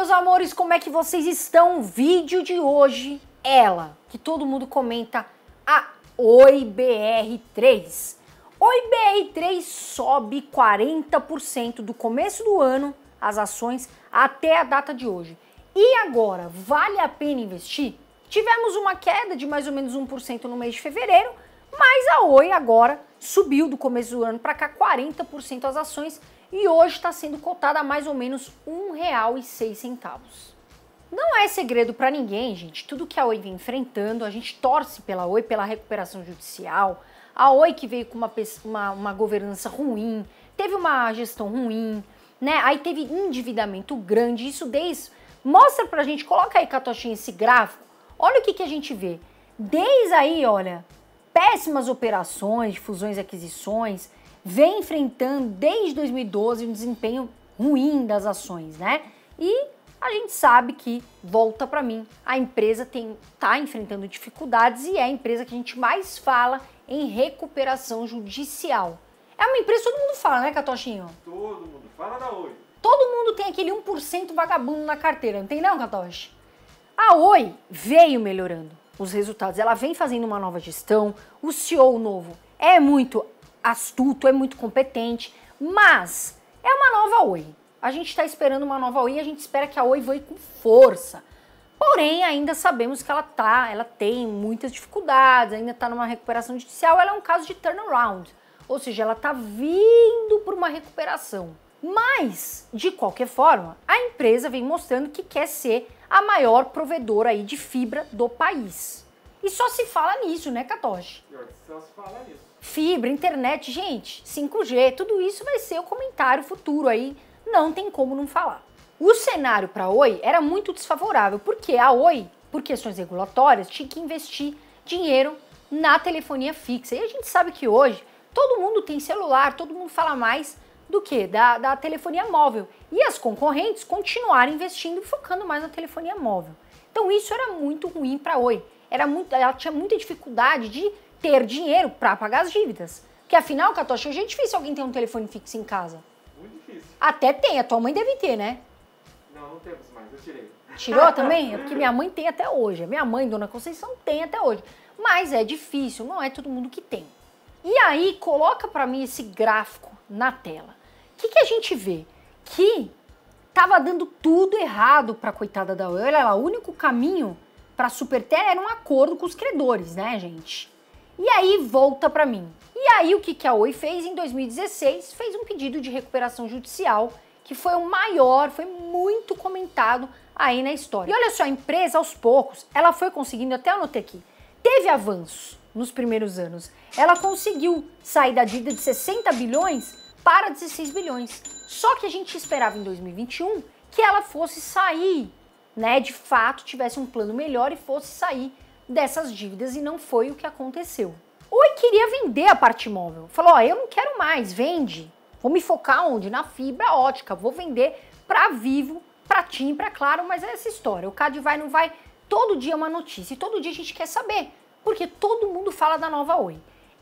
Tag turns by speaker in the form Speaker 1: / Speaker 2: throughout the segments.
Speaker 1: meus amores, como é que vocês estão? O vídeo de hoje, ela, que todo mundo comenta, a OIBR3. OIBR3 sobe 40% do começo do ano, as ações, até a data de hoje. E agora, vale a pena investir? Tivemos uma queda de mais ou menos 1% no mês de fevereiro, mas a Oi agora subiu do começo do ano para cá 40% as ações e hoje está sendo cotada a mais ou menos R$ 1,06. Não é segredo para ninguém, gente, tudo que a Oi vem enfrentando, a gente torce pela Oi, pela recuperação judicial, a Oi que veio com uma, uma, uma governança ruim, teve uma gestão ruim, né? Aí teve endividamento grande, isso desde... Mostra pra gente, coloca aí, Catochinha, esse gráfico. Olha o que, que a gente vê. Desde aí, olha, péssimas operações, fusões e aquisições, vem enfrentando desde 2012 um desempenho ruim das ações, né? E a gente sabe que volta para mim, a empresa tem tá enfrentando dificuldades e é a empresa que a gente mais fala em recuperação judicial. É uma empresa que todo mundo fala, né, Catochinho? Todo mundo fala da Oi. Todo mundo tem aquele 1% vagabundo na carteira, não tem não, Catoche? A Oi veio melhorando os resultados. Ela vem fazendo uma nova gestão, o CEO novo é muito astuto, é muito competente, mas é uma nova Oi. A gente está esperando uma nova Oi e a gente espera que a Oi voe com força. Porém, ainda sabemos que ela tá, ela tem muitas dificuldades, ainda está numa recuperação judicial, ela é um caso de turnaround, ou seja, ela está vindo por uma recuperação. Mas, de qualquer forma, a empresa vem mostrando que quer ser a maior provedora aí de fibra do país. E só se fala nisso, né, Katoshi? Só se fala nisso fibra, internet, gente, 5G, tudo isso vai ser o comentário futuro aí, não tem como não falar. O cenário para a Oi era muito desfavorável, porque a Oi, por questões regulatórias, tinha que investir dinheiro na telefonia fixa. E a gente sabe que hoje todo mundo tem celular, todo mundo fala mais do que da, da telefonia móvel. E as concorrentes continuaram investindo e focando mais na telefonia móvel. Então isso era muito ruim para a Oi. Era muito, ela tinha muita dificuldade de ter dinheiro para pagar as dívidas. Porque afinal, Catocha, hoje é difícil alguém ter um telefone fixo em casa. Muito difícil. Até tem, a tua mãe deve ter, né? Não, não temos mais, eu tirei. Tirou também? É porque minha mãe tem até hoje. Minha mãe, Dona Conceição, tem até hoje. Mas é difícil, não é todo mundo que tem. E aí, coloca para mim esse gráfico na tela. O que, que a gente vê? Que tava dando tudo errado para coitada da Olha lá, o único caminho para a Supertel era um acordo com os credores, né, gente? e aí volta para mim. E aí o que, que a Oi fez em 2016? Fez um pedido de recuperação judicial que foi o maior, foi muito comentado aí na história. E olha só, a empresa aos poucos, ela foi conseguindo, até anotei aqui, teve avanços nos primeiros anos. Ela conseguiu sair da dívida de 60 bilhões para 16 bilhões. Só que a gente esperava em 2021 que ela fosse sair, né, de fato, tivesse um plano melhor e fosse sair dessas dívidas e não foi o que aconteceu. Oi queria vender a parte móvel. Falou: ó, eu não quero mais, vende. Vou me focar onde? Na fibra ótica. Vou vender para Vivo, para TIM, para Claro, mas é essa história. O CAD vai, não vai. Todo dia é uma notícia e todo dia a gente quer saber, porque todo mundo fala da nova Oi.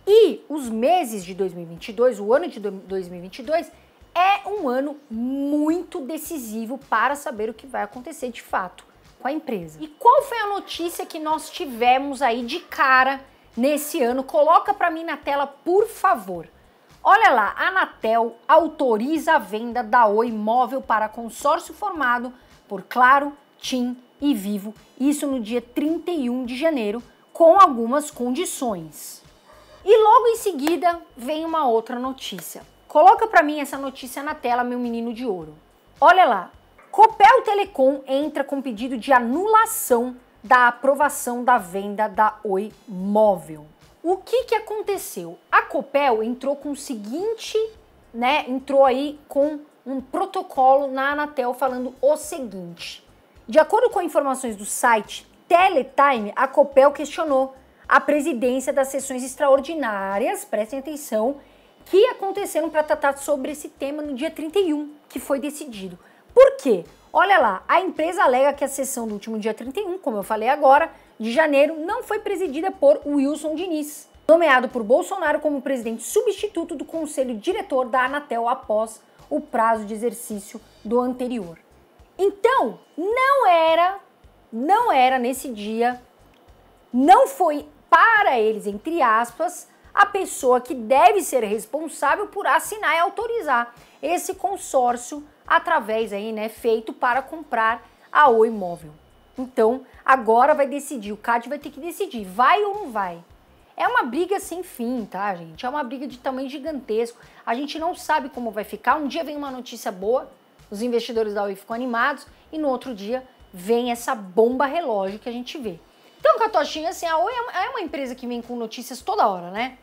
Speaker 1: E os meses de 2022, o ano de 2022, é um ano muito decisivo para saber o que vai acontecer de fato com a empresa. E qual foi a notícia que nós tivemos aí de cara nesse ano? Coloca para mim na tela, por favor. Olha lá, a Anatel autoriza a venda da Oi Móvel para consórcio formado por Claro, TIM e Vivo, isso no dia 31 de janeiro, com algumas condições. E logo em seguida vem uma outra notícia. Coloca para mim essa notícia na tela, meu menino de ouro. Olha lá, Copel Telecom entra com pedido de anulação da aprovação da venda da Oi Móvel. O que, que aconteceu? A Copel entrou com o seguinte, né? Entrou aí com um protocolo na Anatel falando o seguinte: de acordo com informações do site Teletime, a Copel questionou a presidência das sessões extraordinárias, prestem atenção, que aconteceram para tratar sobre esse tema no dia 31, que foi decidido. Por quê? Olha lá, a empresa alega que a sessão do último dia 31, como eu falei agora, de janeiro, não foi presidida por Wilson Diniz, nomeado por Bolsonaro como presidente substituto do conselho diretor da Anatel após o prazo de exercício do anterior. Então, não era, não era nesse dia, não foi para eles, entre aspas, a pessoa que deve ser responsável por assinar e autorizar esse consórcio através aí, né, feito para comprar a o imóvel. Então, agora vai decidir, o CAD vai ter que decidir, vai ou não vai. É uma briga sem fim, tá, gente? É uma briga de tamanho gigantesco. A gente não sabe como vai ficar. Um dia vem uma notícia boa, os investidores da Oi ficam animados, e no outro dia vem essa bomba relógio que a gente vê. Então, Catochinha, assim, a Oi é, é uma empresa que vem com notícias toda hora, né?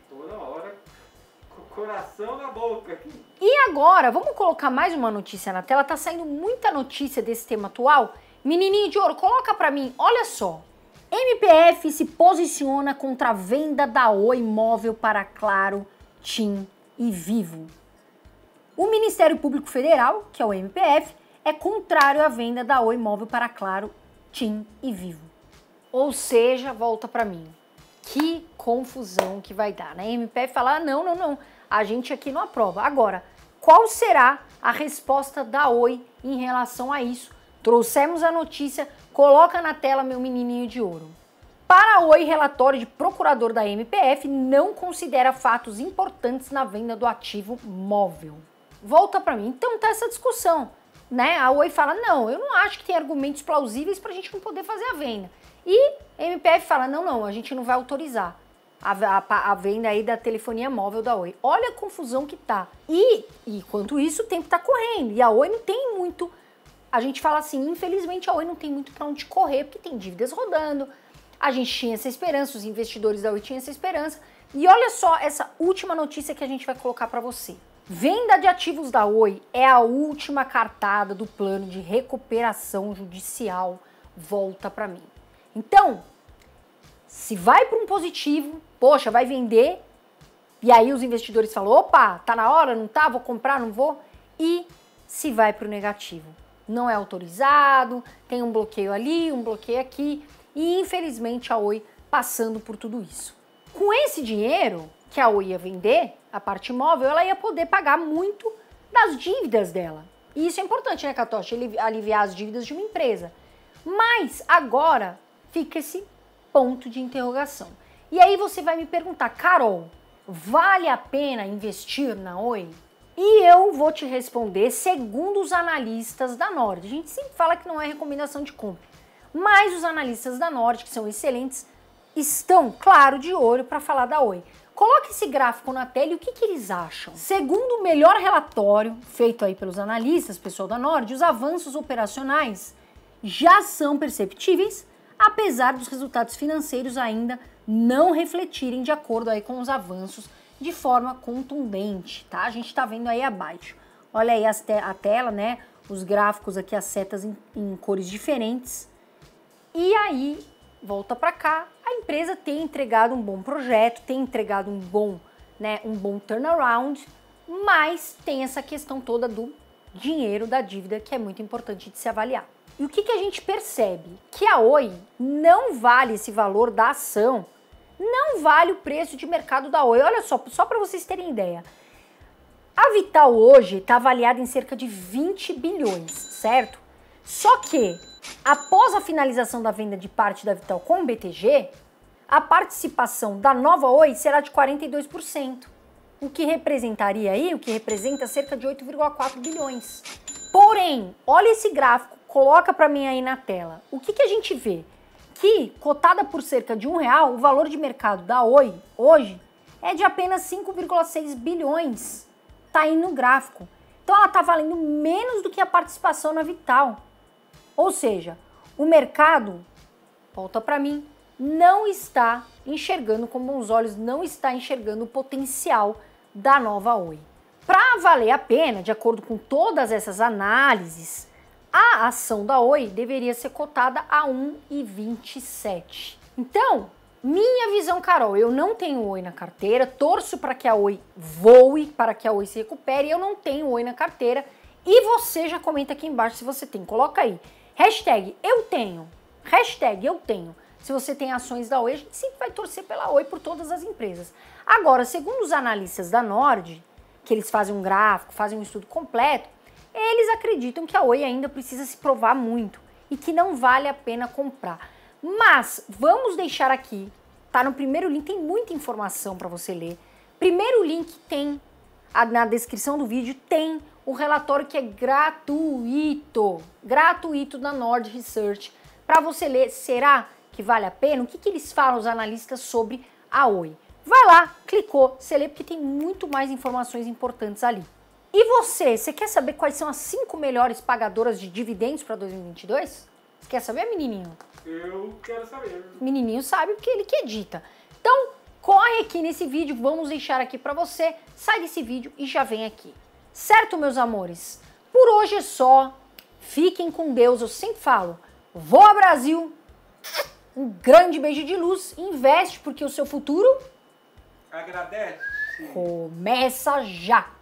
Speaker 1: Coração na boca aqui. E agora, vamos colocar mais uma notícia na tela. Tá saindo muita notícia desse tema atual. Menininho de ouro, coloca pra mim. Olha só. MPF se posiciona contra a venda da Oi Móvel para Claro, TIM e Vivo. O Ministério Público Federal, que é o MPF, é contrário à venda da Oi Móvel para Claro, TIM e Vivo. Ou seja, volta para mim. Que confusão que vai dar, né? MPF fala ah, não, não, não a gente aqui não aprova. Agora, qual será a resposta da Oi em relação a isso? Trouxemos a notícia, coloca na tela meu menininho de ouro. Para a Oi, relatório de procurador da MPF não considera fatos importantes na venda do ativo móvel. Volta para mim. Então tá essa discussão, né? A Oi fala: "Não, eu não acho que tem argumentos plausíveis para a gente não poder fazer a venda". E MPF fala: "Não, não, a gente não vai autorizar" a, a, a, venda aí da telefonia móvel da Oi. Olha a confusão que tá. E, e enquanto isso, o tempo tá correndo. E a Oi não tem muito. A gente fala assim, infelizmente a Oi não tem muito para onde correr, porque tem dívidas rodando. A gente tinha essa esperança, os investidores da Oi tinham essa esperança. E olha só essa última notícia que a gente vai colocar para você. Venda de ativos da Oi é a última cartada do plano de recuperação judicial. Volta para mim. Então, se vai para um positivo, poxa, vai vender, e aí os investidores falam: opa, tá na hora, não tá, vou comprar, não vou. E se vai para o negativo, não é autorizado, tem um bloqueio ali, um bloqueio aqui, e infelizmente a Oi passando por tudo isso. Com esse dinheiro que a Oi ia vender, a parte imóvel, ela ia poder pagar muito das dívidas dela. E isso é importante, né, Catoche? Aliviar as dívidas de uma empresa. Mas agora fica esse ponto de interrogação. E aí você vai me perguntar, Carol, vale a pena investir na Oi? E eu vou te responder segundo os analistas da Nord. A gente sempre fala que não é recomendação de compra, mas os analistas da Nord, que são excelentes, estão, claro, de olho para falar da Oi. Coloque esse gráfico na tela e o que, que, eles acham? Segundo o melhor relatório feito aí pelos analistas, pessoal da Nord, os avanços operacionais já são perceptíveis apesar dos resultados financeiros ainda não refletirem de acordo aí com os avanços de forma contundente, tá? A gente está vendo aí abaixo. Olha aí te a tela, né? Os gráficos aqui, as setas em, em cores diferentes. E aí, volta para cá, a empresa tem entregado um bom projeto, tem entregado um bom, né, um bom turnaround, mas tem essa questão toda do dinheiro da dívida que é muito importante de se avaliar. E o que, que a gente percebe? Que a Oi não vale esse valor da ação, não vale o preço de mercado da Oi. Olha só, só para vocês terem ideia. A Vital hoje está avaliada em cerca de 20 bilhões, certo? Só que, após a finalização da venda de parte da Vital com o BTG, a participação da nova Oi será de 42%, o que representaria aí, o que representa cerca de 8,4 bilhões. Porém, olha esse gráfico coloca para mim aí na tela. O que, que a gente vê? Que cotada por cerca de um real, o valor de mercado da Oi hoje é de apenas 5,6 bilhões. Tá aí no gráfico. Então ela tá valendo menos do que a participação na Vital. Ou seja, o mercado, volta para mim, não está enxergando com bons olhos, não está enxergando o potencial da nova Oi. Para valer a pena, de acordo com todas essas análises, a ação da Oi deveria ser cotada a 1,27. Então, minha visão, Carol, eu não tenho Oi na carteira, torço para que a Oi voe, para que a Oi se recupere, eu não tenho Oi na carteira. E você já comenta aqui embaixo se você tem. Coloca aí. Hashtag eu tenho. Hashtag eu tenho. Se você tem ações da Oi, a gente sempre vai torcer pela Oi por todas as empresas. Agora, segundo os analistas da Nord, que eles fazem um gráfico, fazem um estudo completo, eles acreditam que a Oi ainda precisa se provar muito e que não vale a pena comprar. Mas vamos deixar aqui, tá no primeiro link, tem muita informação para você ler. Primeiro link tem na descrição do vídeo tem o relatório que é gratuito, gratuito da Nord Research para você ler. Será que vale a pena? O que, que eles falam os analistas sobre a Oi? Vai lá, clicou, você lê porque tem muito mais informações importantes ali. E você, você quer saber quais são as cinco melhores pagadoras de dividendos para 2022? Você quer saber, menininho? Eu quero saber. Menininho sabe porque ele que edita. Então, corre aqui nesse vídeo, vamos deixar aqui para você. Sai desse vídeo e já vem aqui. Certo, meus amores? Por hoje é só. Fiquem com Deus, eu sempre falo. Vou ao Brasil! Um grande beijo de luz, investe porque o seu futuro agradece. Começa já.